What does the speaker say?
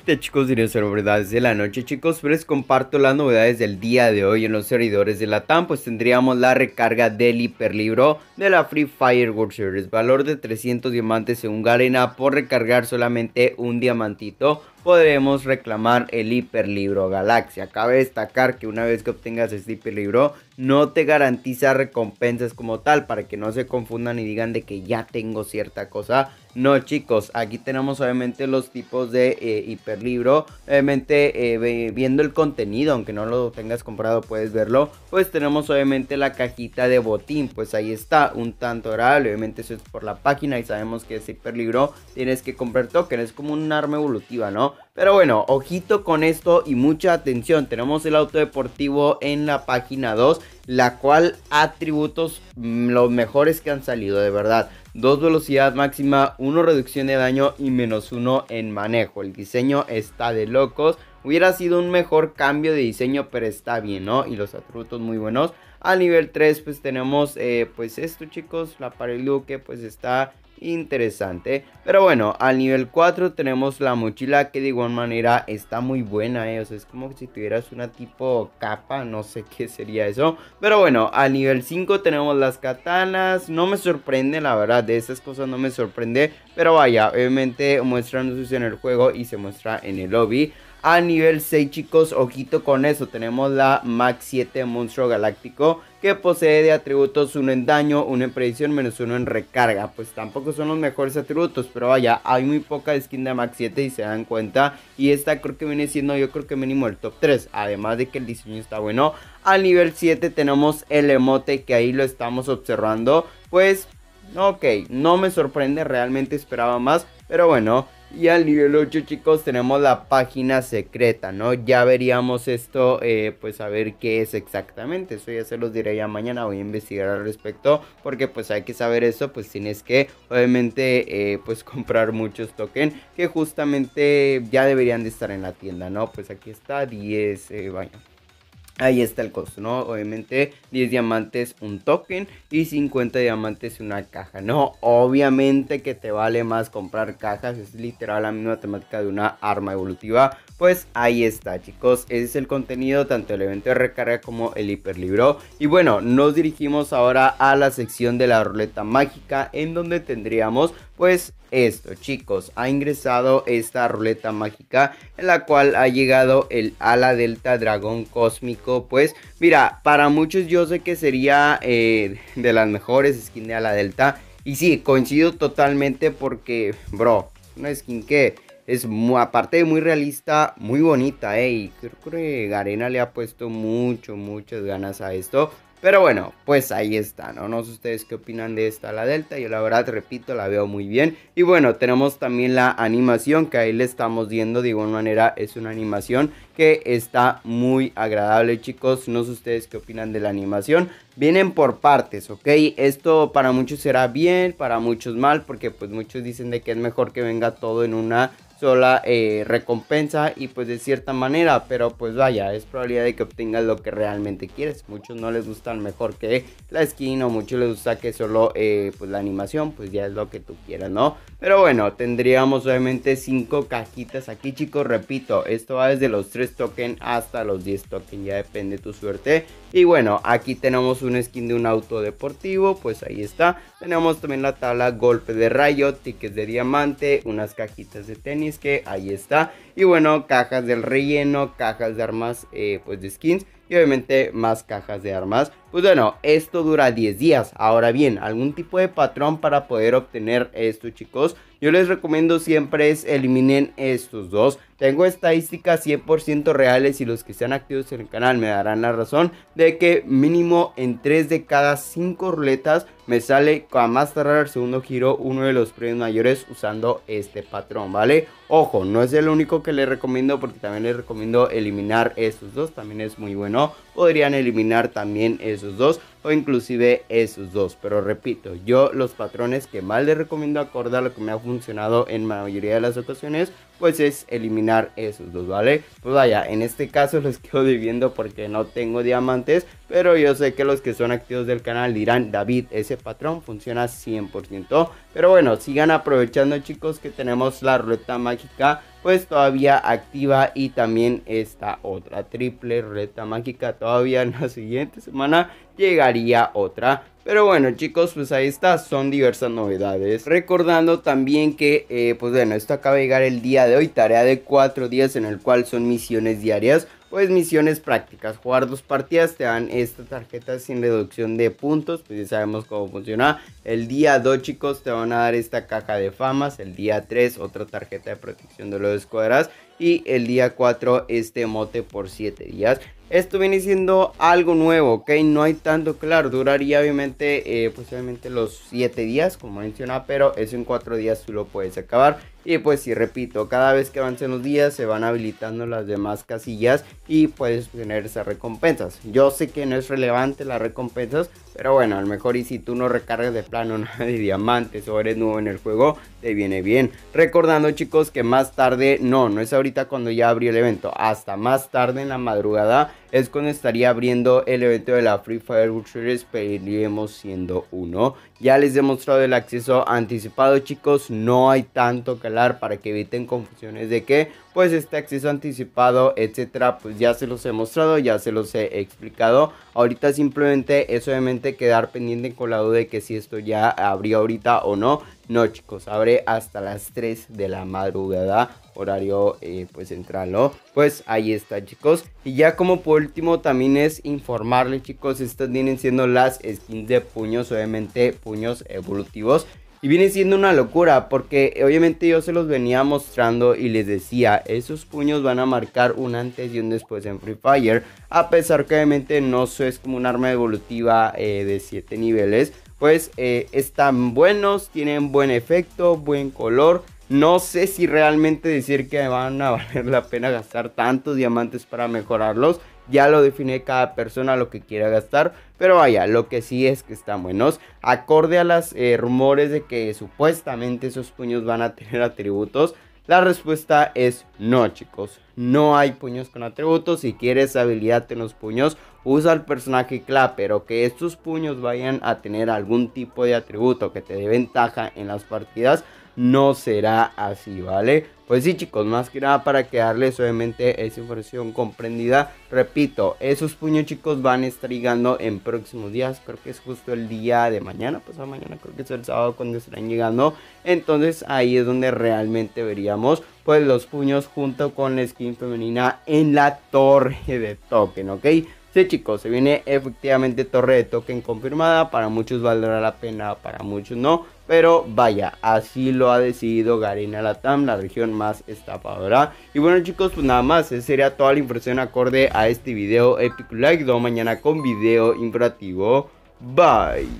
Este, chicos, chicos, ser novedades de la noche chicos, pero les comparto las novedades del día de hoy en los servidores de la TAM, pues tendríamos la recarga del hiperlibro de la Free Fire World Series, valor de 300 diamantes según Garena, por recargar solamente un diamantito podremos reclamar el hiperlibro Galaxia. Cabe destacar que una vez que obtengas este hiperlibro no te garantiza recompensas como tal para que no se confundan y digan de que ya tengo cierta cosa. No, chicos, aquí tenemos obviamente los tipos de eh, hiperlibro. Obviamente, eh, viendo el contenido, aunque no lo tengas comprado, puedes verlo. Pues tenemos obviamente la cajita de botín, pues ahí está, un tanto oral Obviamente, eso es por la página y sabemos que ese hiperlibro tienes que comprar token, es como un arma evolutiva, ¿no? Pero bueno, ojito con esto y mucha atención. Tenemos el auto deportivo en la página 2 la cual atributos mm, los mejores que han salido, de verdad. Dos velocidad máxima, uno reducción de daño y menos uno en manejo. El diseño está de locos. Hubiera sido un mejor cambio de diseño, pero está bien, ¿no? Y los atributos muy buenos. A nivel 3, pues tenemos, eh, pues esto, chicos, la pared que pues está interesante. Pero bueno, al nivel 4 tenemos la mochila que de igual manera está muy buena, eh. O sea, es como si tuvieras una tipo capa, no sé qué sería eso. Pero bueno, al nivel 5 tenemos las katanas. No me sorprende, la verdad, de esas cosas no me sorprende. Pero vaya, obviamente muestran sus en el juego y se muestra en el lobby a nivel 6 chicos, ojito con eso, tenemos la Max 7 Monstruo Galáctico que posee de atributos 1 en daño, 1 en predicción, menos 1 en recarga. Pues tampoco son los mejores atributos, pero vaya, hay muy poca skin de Max 7 y se dan cuenta. Y esta creo que viene siendo yo creo que mínimo el top 3, además de que el diseño está bueno. A nivel 7 tenemos el emote que ahí lo estamos observando, pues ok, no me sorprende, realmente esperaba más, pero bueno. Y al nivel 8 chicos tenemos la página secreta, ¿no? Ya veríamos esto, eh, pues a ver qué es exactamente. Eso ya se los diré ya mañana, voy a investigar al respecto. Porque pues hay que saber eso, pues tienes que obviamente eh, pues comprar muchos tokens que justamente ya deberían de estar en la tienda, ¿no? Pues aquí está 10, vaya. Eh, Ahí está el costo, ¿no? Obviamente 10 diamantes un token y 50 diamantes una caja, ¿no? Obviamente que te vale más comprar cajas, es literal la misma temática de una arma evolutiva. Pues ahí está, chicos, ese es el contenido tanto el evento de recarga como el hiperlibro. Y bueno, nos dirigimos ahora a la sección de la ruleta mágica en donde tendríamos pues esto, chicos, ha ingresado esta ruleta mágica en la cual ha llegado el ala delta dragón cósmico pues mira, para muchos yo sé que sería eh, de las mejores skin de la delta. Y sí, coincido totalmente porque, bro, una skin que es aparte de muy realista, muy bonita, eh. Y creo que Garena le ha puesto mucho, muchas ganas a esto. Pero bueno, pues ahí está, ¿no? No sé ustedes qué opinan de esta, la Delta. Yo la verdad, repito, la veo muy bien. Y bueno, tenemos también la animación que ahí le estamos viendo. De igual manera, es una animación que está muy agradable, chicos. No sé ustedes qué opinan de la animación. Vienen por partes, ¿ok? Esto para muchos será bien, para muchos mal, porque pues muchos dicen de que es mejor que venga todo en una sola eh, recompensa y pues de cierta manera, pero pues vaya, es probabilidad de que obtengas lo que realmente quieres. Muchos no les gustan mejor que la skin o muchos les gusta que solo eh, pues la animación, pues ya es lo que tú quieras, ¿no? Pero bueno, tendríamos obviamente 5 cajitas aquí chicos, repito, esto va desde los 3 tokens hasta los 10 tokens, ya depende tu suerte. Y bueno, aquí tenemos un skin de un auto deportivo, pues ahí está. Tenemos también la tabla golpe de rayo, tickets de diamante, unas cajitas de tenis que ahí está. Y bueno, cajas del relleno, cajas de armas, eh, pues de skins y obviamente más cajas de armas. Pues bueno, esto dura 10 días. Ahora bien, algún tipo de patrón para poder obtener esto, chicos. Yo les recomiendo siempre es eliminen estos dos. Tengo estadísticas 100% reales y los que sean activos en el canal me darán la razón de que mínimo en 3 de cada 5 ruletas me sale a más tardar el segundo giro uno de los premios mayores usando este patrón, ¿vale? Ojo, no es el único que les recomiendo porque también les recomiendo eliminar estos dos, también es muy bueno. Podrían eliminar también estos esos dos o inclusive esos dos. Pero repito, yo los patrones que más les recomiendo acordar lo que me ha funcionado en mayoría de las ocasiones pues es eliminar esos dos, ¿vale? Pues vaya, en este caso los quedo viviendo porque no tengo diamantes, pero yo sé que los que son activos del canal dirán, David, ese patrón funciona 100%, pero bueno, sigan aprovechando chicos que tenemos la ruleta mágica pues todavía activa y también esta otra triple ruleta mágica todavía en la siguiente semana llegaría otra pero bueno chicos, pues ahí está, son diversas novedades. Recordando también que, eh, pues bueno, esto acaba de llegar el día de hoy, tarea de 4 días en el cual son misiones diarias, pues misiones prácticas. Jugar dos partidas te dan esta tarjeta sin reducción de puntos, pues ya sabemos cómo funciona. El día 2 chicos te van a dar esta caja de famas, el día 3 otra tarjeta de protección de los escuadras y el día 4 este mote por 7 días. Esto viene siendo algo nuevo, ¿ok? No hay tanto claro. Duraría obviamente eh, posiblemente pues los 7 días, como mencionaba, pero eso en 4 días tú lo puedes acabar. Y pues sí, repito, cada vez que avancen los días se van habilitando las demás casillas y puedes obtener esas recompensas. Yo sé que no es relevante las recompensas, pero bueno, a lo mejor y si tú no recargas de plano nada de diamantes o eres nuevo en el juego, te viene bien. Recordando chicos que más tarde, no, no es ahorita cuando ya abrió el evento, hasta más tarde en la madrugada es cuando estaría abriendo el evento de la Free Fire ultra Series, siendo uno. Ya les he mostrado el acceso anticipado, chicos, no hay tanto calar para que eviten confusiones de que pues este acceso anticipado, etcétera, pues ya se los he mostrado, ya se los he explicado. Ahorita simplemente es obviamente quedar pendiente con la duda de que si esto ya abrió ahorita o no. No, chicos, abre hasta las 3 de la madrugada, horario eh, pues central, ¿no? Pues ahí está, chicos. Y ya como por último también es informarles, chicos, estas vienen siendo las skins de puños, obviamente puños evolutivos. Y viene siendo una locura porque eh, obviamente yo se los venía mostrando y les decía, esos puños van a marcar un antes y un después en Free Fire. A pesar que obviamente no es como un arma evolutiva eh, de 7 niveles, pues eh, están buenos, tienen buen efecto, buen color. No sé si realmente decir que van a valer la pena gastar tantos diamantes para mejorarlos ya lo define cada persona lo que quiera gastar. Pero vaya, lo que sí es que están buenos. Acorde a los eh, rumores de que supuestamente esos puños van a tener atributos. La respuesta es no, chicos. No hay puños con atributos. Si quieres habilidad en los puños, usa el personaje Clapper pero que estos puños vayan a tener algún tipo de atributo que te dé ventaja en las partidas no será así, ¿vale? Pues sí, chicos, más que nada para quedarles obviamente esa información comprendida. Repito, esos puños, chicos, van a estar llegando en próximos días. Creo que es justo el día de mañana, pues mañana creo que es el sábado cuando estarán llegando. Entonces ahí es donde realmente veríamos, pues los puños junto con la skin femenina en la torre de token, ¿ok? Sí, chicos, se viene efectivamente Torre de Token confirmada. Para muchos valdrá la pena, para muchos no. Pero vaya, así lo ha decidido Garena Latam, la región más estapadora. Y bueno, chicos, pues nada más. Esa sería toda la impresión acorde a este video. Epic Like, do mañana con video informativo. Bye.